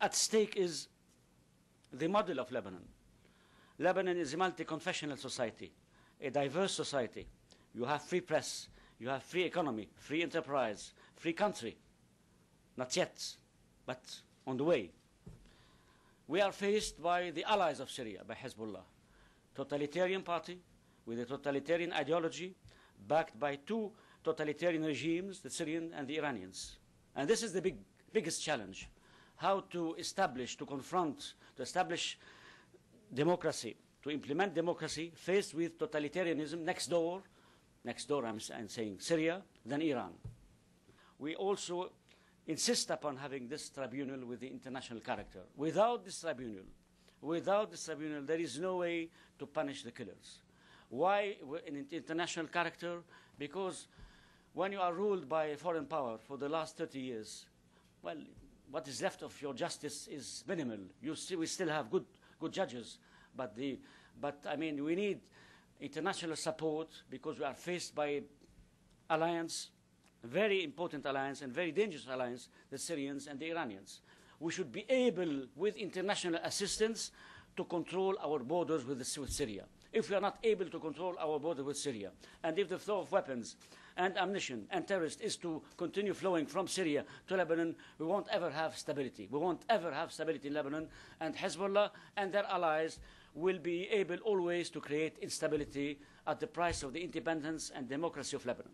at stake is the model of Lebanon. Lebanon is a multi-confessional society, a diverse society. You have free press, you have free economy, free enterprise, free country. Not yet, but on the way. We are faced by the allies of Syria, by Hezbollah, totalitarian party with a totalitarian ideology backed by two totalitarian regimes, the Syrian and the Iranians. And this is the big, biggest challenge how to establish, to confront, to establish democracy, to implement democracy faced with totalitarianism next door, next door I'm, I'm saying Syria, than Iran. We also insist upon having this tribunal with the international character. Without this tribunal, without this tribunal, there is no way to punish the killers. Why an international character? Because when you are ruled by a foreign power for the last 30 years, well, what is left of your justice is minimal. You we still have good, good judges, but, the, but I mean, we need international support because we are faced by alliance, very important alliance and very dangerous alliance, the Syrians and the Iranians. We should be able, with international assistance, to control our borders with, with Syria if we are not able to control our border with Syria, and if the flow of weapons and ammunition and terrorists is to continue flowing from Syria to Lebanon, we won't ever have stability. We won't ever have stability in Lebanon, and Hezbollah and their allies will be able always to create instability at the price of the independence and democracy of Lebanon.